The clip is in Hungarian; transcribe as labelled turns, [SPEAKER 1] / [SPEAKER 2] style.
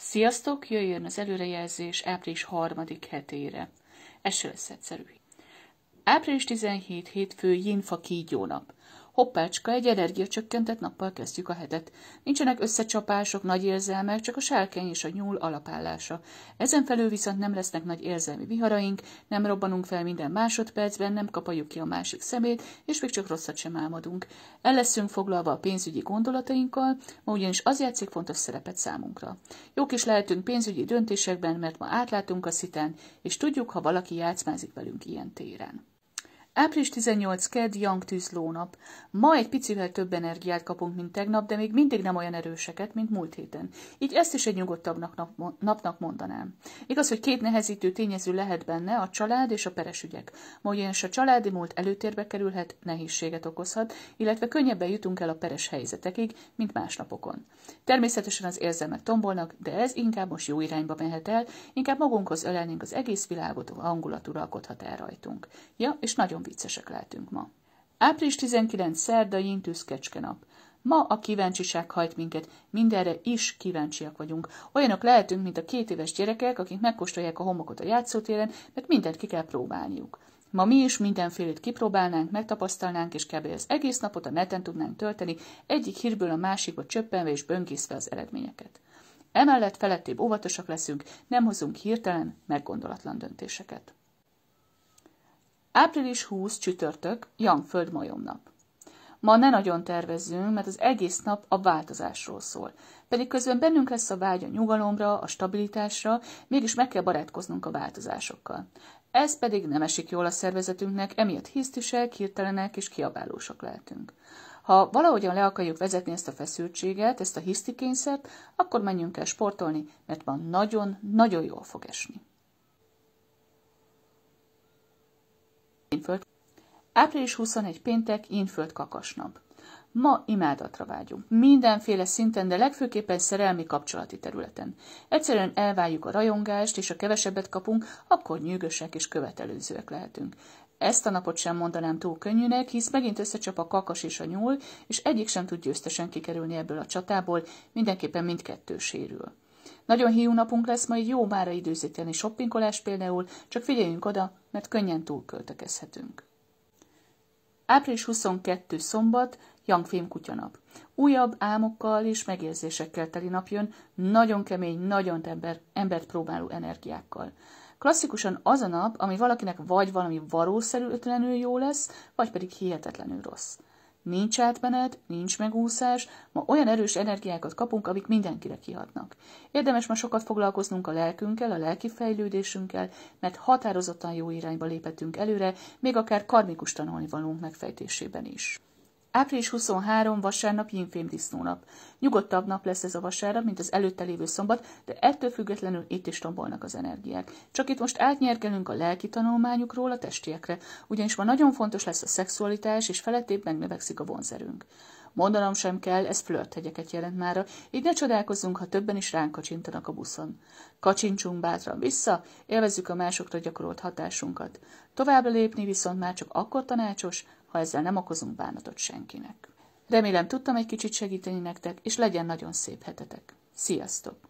[SPEAKER 1] Sziasztok, jöjjön az előrejelzés április harmadik hetére. Ez se lesz egyszerű. Április 17 hétfő Jinfa kígyónap. Hoppácska, egy energiacsökkentett nappal kezdjük a hetet. Nincsenek összecsapások, nagy érzelmek, csak a sárkány és a nyúl alapállása. Ezen felül viszont nem lesznek nagy érzelmi viharaink, nem robbanunk fel minden másodpercben, nem kapjuk ki a másik szemét, és még csak rosszat sem álmodunk. El leszünk foglalva a pénzügyi gondolatainkkal, ma ugyanis az játszik fontos szerepet számunkra. Jók is lehetünk pénzügyi döntésekben, mert ma átlátunk a szitán, és tudjuk, ha valaki játszmázik velünk ilyen téren. Április 18 kedd jangtűz lónap. Ma egy picivel több energiát kapunk, mint tegnap, de még mindig nem olyan erőseket, mint múlt héten. Így ezt is egy nyugodtabbnak napnak mondanám. Igaz, hogy két nehezítő tényező lehet benne, a család és a peres ügyek. Ma ugyanis a családi múlt előtérbe kerülhet, nehézséget okozhat, illetve könnyebben jutunk el a peres helyzetekig, mint más napokon. Természetesen az érzelmek tombolnak, de ez inkább most jó irányba mehet el, inkább magunkhoz ölelnénk az egész világot, a hangulat uralkodhat el rajtunk. Ja, és nagyon viccesek lehetünk ma. Április 19. szerda tüszkecske nap. Ma a kíváncsiság hajt minket, mindenre is kíváncsiak vagyunk. Olyanok lehetünk, mint a két éves gyerekek, akik megkóstolják a homokot a játszótéren, mert mindent ki kell próbálniuk. Ma mi is mindenfélét kipróbálnánk, megtapasztalnánk, és kb. az egész napot a neten tudnánk tölteni, egyik hírből a másikba csöppenve és böngészve az eredményeket. Emellett felettébb óvatosak leszünk, nem hozunk hirtelen, meggondolatlan döntéseket. Április 20 csütörtök, Janföld majomnap. Ma ne nagyon tervezzünk, mert az egész nap a változásról szól. Pedig közben bennünk lesz a vágy a nyugalomra, a stabilitásra, mégis meg kell barátkoznunk a változásokkal. Ez pedig nem esik jól a szervezetünknek, emiatt hisztisek, hirtelenek és kiabálósak lehetünk. Ha valahogyan le akarjuk vezetni ezt a feszültséget, ezt a hisztikényszert, akkor menjünk el sportolni, mert ma nagyon-nagyon jól fog esni. Ínföld. Április 21 péntek, Ínföld kakasnap. Ma imádatra vágyunk. Mindenféle szinten, de legfőképpen szerelmi kapcsolati területen. Egyszerűen elváljuk a rajongást, és ha kevesebbet kapunk, akkor nyűgösek és követelőzőek lehetünk. Ezt a napot sem mondanám túl könnyűnek, hisz megint összecsap a kakas és a nyúl, és egyik sem tud győztesen kikerülni ebből a csatából, mindenképpen mindkettő sérül. Nagyon hiú napunk lesz, majd jó mára időzíteni shoppingolás például, csak figyeljünk oda, mert könnyen túlköltekezhetünk. Április 22. szombat, Jangfém kutyanap. Újabb álmokkal és megérzésekkel teli nap jön, nagyon kemény, nagyon ember, embert próbáló energiákkal. Klasszikusan az a nap, ami valakinek vagy valami valószerűtlenül jó lesz, vagy pedig hihetetlenül rossz. Nincs átmenet, nincs megúszás, ma olyan erős energiákat kapunk, amik mindenkire kihatnak. Érdemes ma sokat foglalkoznunk a lelkünkkel, a lelki fejlődésünkkel, mert határozottan jó irányba léphetünk előre, még akár karmikus tanulni valunk megfejtésében is. Április 23 vasárnap jínfém disznónap. Nyugodtabb nap lesz ez a vasárnap, mint az előtte lévő szombat, de ettől függetlenül itt is tombolnak az energiák. Csak itt most átnyergelünk a lelki tanulmányukról a testiekre, ugyanis ma nagyon fontos lesz a szexualitás, és felettébb megnövekszik a vonzerünk. Mondanom sem kell, ez flört hegyeket jelent mára, így ne csodálkozzunk, ha többen is ránk kacsintanak a buszon. Kacsincsunk bátran vissza, élvezzük a másokra gyakorolt hatásunkat. Tovább lépni viszont már csak akkor tanácsos, ha ezzel nem okozunk bánatot senkinek. Remélem tudtam egy kicsit segíteni nektek, és legyen nagyon szép hetetek. Sziasztok!